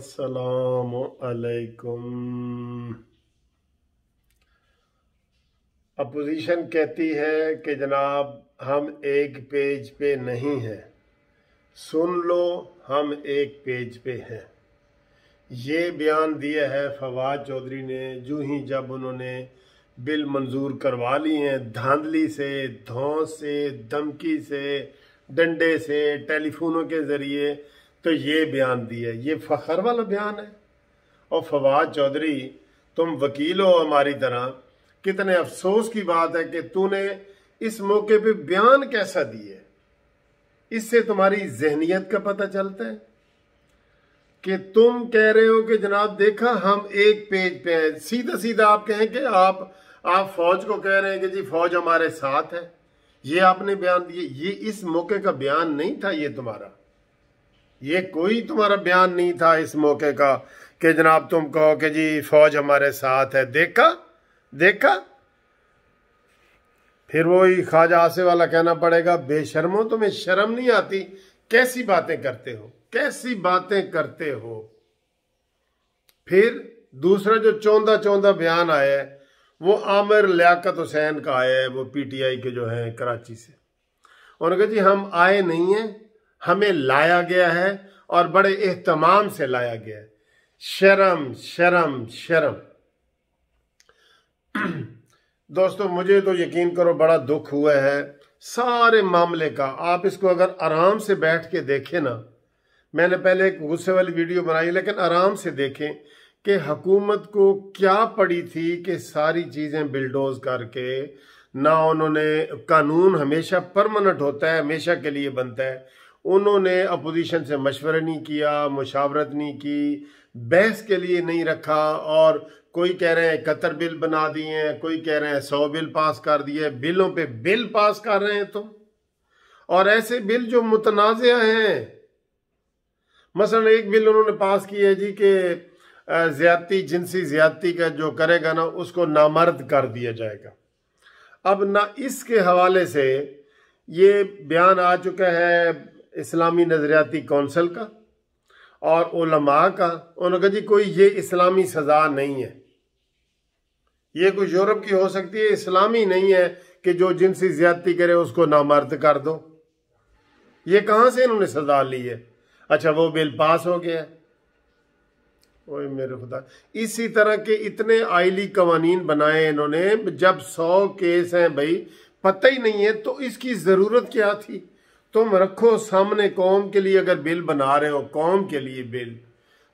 असलकुम अपोजिशन कहती है कि जनाब हम एक पेज पे नहीं हैं सुन लो हम एक पेज पे हैं ये बयान दिया है फवाद चौधरी ने जो ही जब उन्होंने बिल मंजूर करवा ली हैं धांधली से धौस से धमकी से डंडे से टेलीफोनों के ज़रिए तो ये बयान दिया ये फ़खर वाला बयान है और फवाद चौधरी तुम वकील हो हमारी तरह कितने अफसोस की बात है कि तूने इस मौके पे बयान कैसा दिए इससे तुम्हारी जहनीत का पता चलता है कि तुम कह रहे हो कि जनाब देखा हम एक पेज पे हैं सीधा सीधा आप कहें कि आप आप फौज को कह रहे हैं कि जी फौज हमारे साथ है ये आपने बयान दिए ये इस मौके का बयान नहीं था ये तुम्हारा ये कोई तुम्हारा बयान नहीं था इस मौके का कि जनाब तुम कहो कि जी फौज हमारे साथ है देखा देखा फिर वो ही ख्वाजा आसे वाला कहना पड़ेगा बेशर्मो तुम्हें शर्म नहीं आती कैसी बातें करते हो कैसी बातें करते हो फिर दूसरा जो चौंदा चौंदा बयान आया है वो आमिर लियाकत हुसैन का आया है वो पीटीआई के जो है कराची से उन्होंने कहा जी हम आए नहीं हैं हमें लाया गया है और बड़े एहतमाम से लाया गया है शर्म शर्म शर्म दोस्तों मुझे तो यकीन करो बड़ा दुख हुआ है सारे मामले का आप इसको अगर आराम से बैठ के देखें ना मैंने पहले एक गुस्से वाली वीडियो बनाई लेकिन आराम से देखें कि हकूमत को क्या पड़ी थी कि सारी चीज़ें बिल्डोज करके ना उन्होंने कानून हमेशा परमानेंट होता है हमेशा के लिए बनता है उन्होंने अपोजिशन से मशवरा नहीं किया मुशावरत नहीं की बहस के लिए नहीं रखा और कोई कह रहे हैं इकहत्तर बिल बना दिए हैं कोई कह रहे हैं सौ बिल पास कर दिए बिलों पे बिल पास कर रहे हैं तुम तो। और ऐसे बिल जो मुतनाज़ हैं मसलन एक बिल उन्होंने पास किया है जी के ज्यादती जिनसी ज्यादती का जो करेगा ना उसको नामर्द कर दिया जाएगा अब ना इसके हवाले से ये बयान आ चुका है इस्लामी नज़रियाती कौंसल का और ओलमा का उन्होंने कहा जी कोई ये इस्लामी सज़ा नहीं है ये कुछ यूरोप की हो सकती है इस्लामी नहीं है कि जो जिनसी ज्यादती करे उसको नामर्द कर दो ये कहां से इन्होंने सजा ली है अच्छा वो बिल पास हो गया ओए मेरे खुदा इसी तरह के इतने आयली कवानीन बनाए इन्होंने जब सौ केस हैं भाई पता ही नहीं है तो इसकी ज़रूरत क्या थी तुम रखो सामने कौम के लिए अगर बिल बना रहे हो कौम के लिए बिल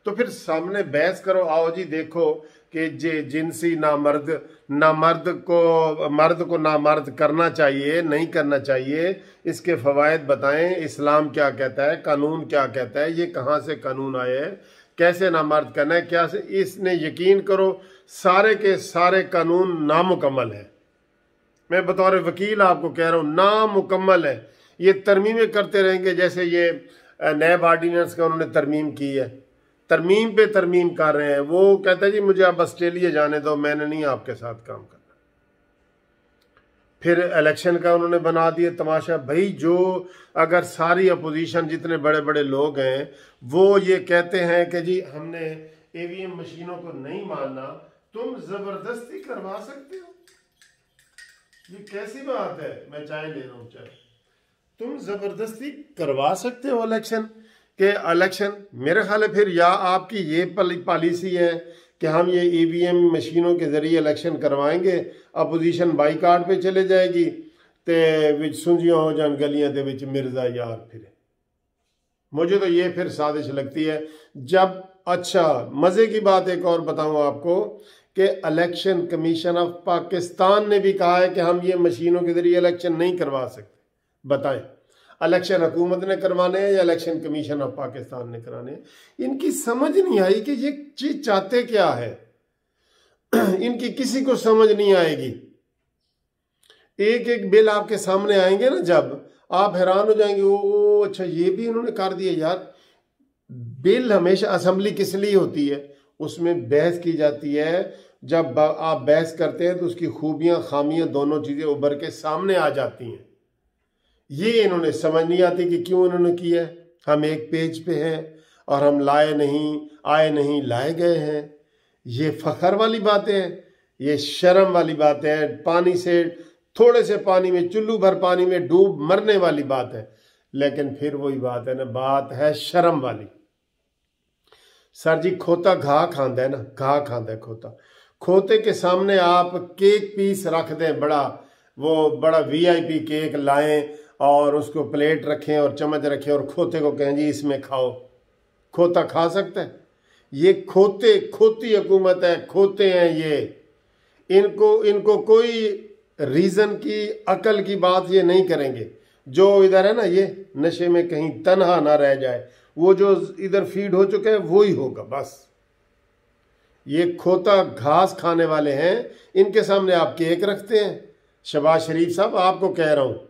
तो फिर सामने बहस करो आओ जी देखो कि जे जिनसी ना मर्द ना मर्द को मर्द को ना मर्द करना चाहिए नहीं करना चाहिए इसके फवायद बताएं इस्लाम क्या कहता है कानून क्या कहता है ये कहाँ से कानून आए है कैसे ना मर्द करना है क्या से इसने यकीन करो सारे के सारे कानून नामुकम्मल है मैं बतौर वकील आपको कह रहा हूँ नामुकम्मल है ये तरमीमें करते रहेंगे जैसे ये नैब आर्डीनेंस का उन्होंने तरमीम की है तरमीम पे तरमीम कर रहे हैं वो कहता है जी मुझे आप ऑस्ट्रेलिया जाने दो मैंने नहीं आपके साथ काम करना फिर इलेक्शन का उन्होंने बना दिया तमाशा भाई जो अगर सारी अपोजिशन जितने बड़े बड़े लोग हैं वो ये कहते हैं कि जी हमने ईवीएम मशीनों को नहीं मानना तुम जबरदस्ती करवा सकते हो ये कैसी बात है मैं चाय ले रहा हूं चाय तुम जबरदस्ती करवा सकते हो इलेक्शन के इलेक्शन मेरे ख्याल है फिर या आपकी ये पॉलिसी है कि हम ये ईवीएम e मशीनों के जरिए इलेक्शन करवाएंगे अपोजिशन कार्ड पर चले जाएगी तो बिच सुंझियां हो जान गलियाँ के विच मिर्जा यार फिर मुझे तो ये फिर साजिश लगती है जब अच्छा मज़े की बात एक और बताऊं आपको कि इलेक्शन कमीशन ऑफ पाकिस्तान ने भी कहा है कि हम ये मशीनों के जरिए इलेक्शन नहीं करवा सकते बताएं इलेक्शन हुकूमत ने करवाने हैं या इलेक्शन कमीशन ऑफ पाकिस्तान ने कराने हैं इनकी समझ नहीं आई कि ये चीज चाहते क्या है इनकी किसी को समझ नहीं आएगी एक एक बिल आपके सामने आएंगे ना जब आप हैरान हो जाएंगे ओ अच्छा ये भी उन्होंने कर दिया यार बिल हमेशा असम्बली किस लिए होती है उसमें बहस की जाती है जब आप बहस करते हैं तो उसकी खूबियां खामियां दोनों चीज़ें उभर के सामने आ जाती हैं ये इन्होंने समझ नहीं आती कि क्यों इन्होंने किया है हम एक पेज पे हैं और हम लाए नहीं आए नहीं लाए गए हैं ये फखर वाली बातें हैं ये शर्म वाली बातें हैं पानी से थोड़े से पानी में चुल्लू भर पानी में डूब मरने वाली बात है लेकिन फिर वही बात है ना बात है शर्म वाली सर जी खोता घा खांदा है ना घा खांदा है खोता खोते के सामने आप केक पीस रख दें बड़ा वो बड़ा वीआईपी केक लाएं और उसको प्लेट रखें और चम्मच रखें और खोते को कहें जी इसमें खाओ खोता खा सकता है ये खोते खोती हुकूमत है खोते हैं ये इनको इनको कोई रीज़न की अकल की बात ये नहीं करेंगे जो इधर है ना ये नशे में कहीं तनहा ना रह जाए वो जो इधर फीड हो चुके हैं वो ही होगा बस ये खोता घास खाने वाले हैं इनके सामने आप केक रखते हैं शबाज शरीफ साहब आपको कह रहा हूँ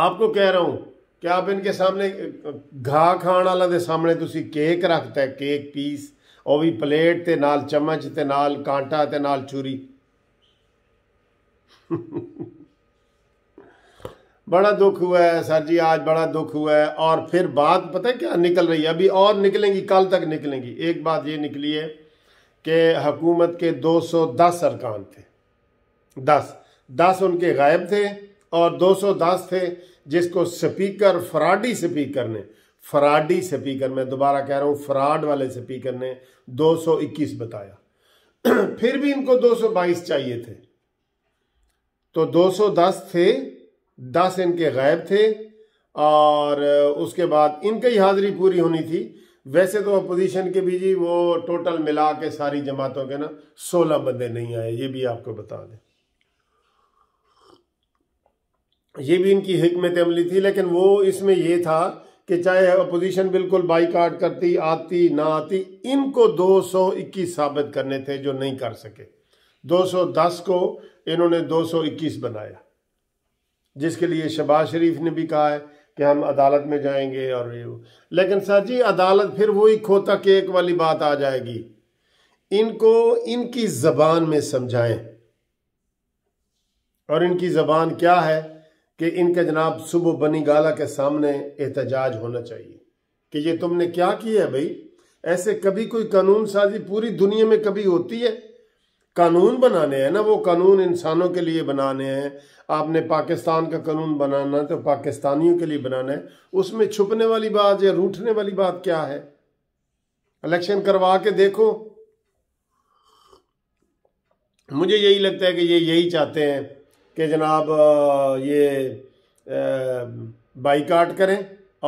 आपको रहा हूँ कि आप इनके सामने घा ਘਾ वाला के सामने तुम केक रखता है केक पीस और भी प्लेट के नाल ਚਮਚ के नाल कांटा ਤੇ नाल छुरी बड़ा दुख हुआ है सर जी आज बड़ा दुख हुआ है और फिर बात पता है क्या निकल रही है अभी और निकलेंगी कल तक निकलेंगी एक बात ये निकली है कि हकूमत के 210 अरकान थे 10 10 उनके गायब थे और 210 थे जिसको स्पीकर फराडी स्पीकर ने फराडी स्पीकर मैं दोबारा कह रहा हूँ फ्राड वाले स्पीकर ने 221 बताया फिर भी इनको 222 चाहिए थे तो 210 थे 10 इनके गायब थे और उसके बाद इनकी हाजिरी पूरी होनी थी वैसे तो अपोजिशन के भी जी वो टोटल मिला के सारी जमातों के ना सोलह बंदे नहीं आए ये भी आपको बता दें ये भी इनकी हमत अमली थी लेकिन वो इसमें ये था कि चाहे अपोजिशन बिल्कुल बाईकाट करती आती ना आती इनको 221 साबित करने थे जो नहीं कर सके 210 को इन्होंने 221 बनाया जिसके लिए शबाज शरीफ ने भी कहा है कि हम अदालत में जाएंगे और ये लेकिन सर जी अदालत फिर वही खोता केक वाली बात आ जाएगी इनको इनकी जबान में समझाएं और इनकी जबान क्या है कि इनके जनाब सुबह बनी गाला के सामने एहतजाज होना चाहिए कि ये तुमने क्या किया है भाई ऐसे कभी कोई कानून साजी पूरी दुनिया में कभी होती है कानून बनाने हैं ना वो कानून इंसानों के लिए बनाने हैं आपने पाकिस्तान का कानून बनाना तो पाकिस्तानियों के लिए बनाना है उसमें छुपने वाली बात या रूठने वाली बात क्या है इलेक्शन करवा के देखो मुझे यही लगता है कि ये यही चाहते हैं कि जनाब ये बाईकाट करें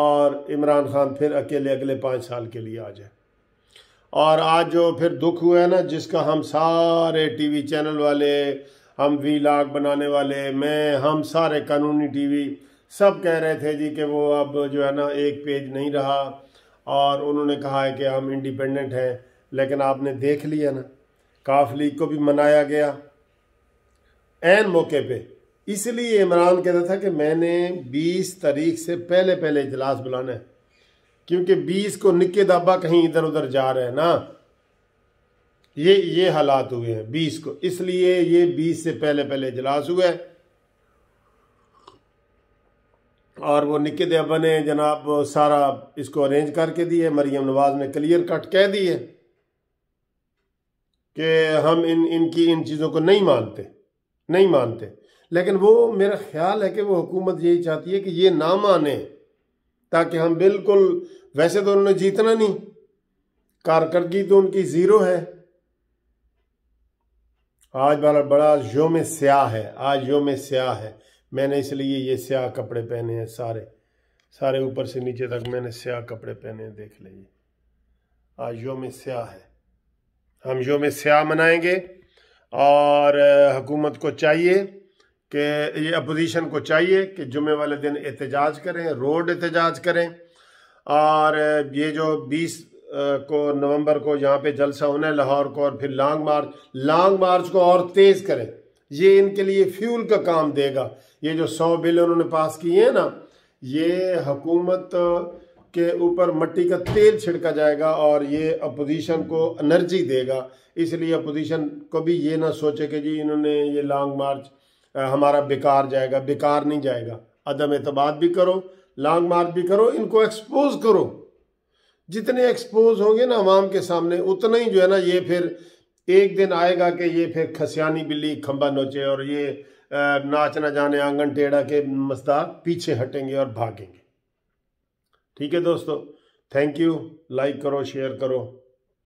और इमरान खान फिर अकेले अगले पाँच साल के लिए आ जाए और आज जो फिर दुख हुआ है ना जिसका हम सारे टीवी चैनल वाले हम वी लाग बनाने वाले मैं हम सारे कानूनी टीवी सब कह रहे थे जी कि वो अब जो है ना एक पेज नहीं रहा और उन्होंने कहा है कि हम इंडिपेंडेंट हैं लेकिन आपने देख लिया ना काफ लीग को भी मनाया गया एन मौके पे इसलिए इमरान कहता था कि मैंने 20 तारीख से पहले पहले इजलास बुलाना है क्योंकि 20 को निक्के दाबा कहीं इधर उधर जा रहे हैं ना ये ये हालात हुए हैं 20 को इसलिए ये 20 से पहले पहले इजलास हुआ है और वो निक्के दाबा ने जनाब सारा इसको अरेंज करके दिए मरियम नवाज ने क्लियर कट कह दिए कि हम इन इनकी इन चीज़ों को नहीं मानते नहीं मानते लेकिन वो मेरा ख्याल है कि वो हुकूमत यही चाहती है कि ये ना माने ताकि हम बिल्कुल वैसे तो उन्होंने जीतना नहीं कारकर्दगी तो उनकी ज़ीरो है आज बड़ा बड़ा योम स्याह है आज योम स्याह है मैंने इसलिए ये स्याह कपड़े पहने हैं सारे सारे ऊपर से नीचे तक मैंने स्याह कपड़े पहने देख लीजिए आज योम स्याह है हम योम स्याह मनाएंगे और हुकूमत को चाहिए कि ये अपोजिशन को चाहिए कि जुमे वाले दिन एहतजाज करें रोड एहतजाज करें और ये जो 20 को नवंबर को यहाँ पे जलसा होना है लाहौर को और फिर लॉन्ग मार्च लॉन्ग मार्च को और तेज़ करें ये इनके लिए फ्यूल का काम देगा ये जो सौ बिल उन्होंने पास किए हैं ना ये हुकूमत के ऊपर मट्टी का तेल छिड़का जाएगा और ये अपोजिशन को एनर्जी देगा इसलिए अपोजिशन को भी ये ना सोचे कि जी इन्होंने ये लॉन्ग मार्च हमारा बेकार जाएगा बेकार नहीं जाएगा अदम एतबाद भी करो लॉन्ग मार्च भी करो इनको एक्सपोज करो जितने एक्सपोज होंगे ना आवाम के सामने उतना ही जो है ना ये फिर एक दिन आएगा कि ये फिर खसियानी बिल्ली खंबा नोचे और ये नाच ना जाने आंगन टेढ़ा के मस्ताक पीछे हटेंगे और भागेंगे ठीक है दोस्तों थैंक यू लाइक करो शेयर करो